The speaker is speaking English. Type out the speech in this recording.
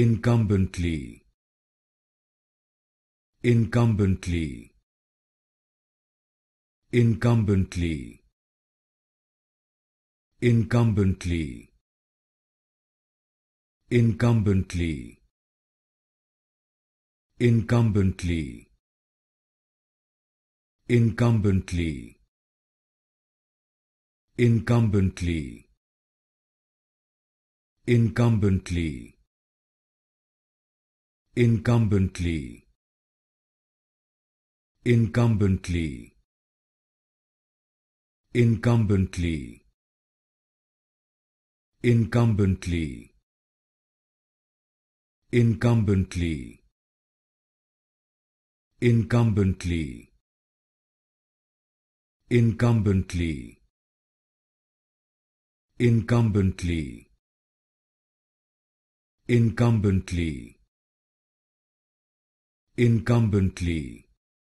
incumbently incumbently incumbently incumbently incumbently incumbently incumbently incumbently incumbently incumbently incumbently incumbently incumbently incumbently incumbently incumbently incumbently incumbently incumbently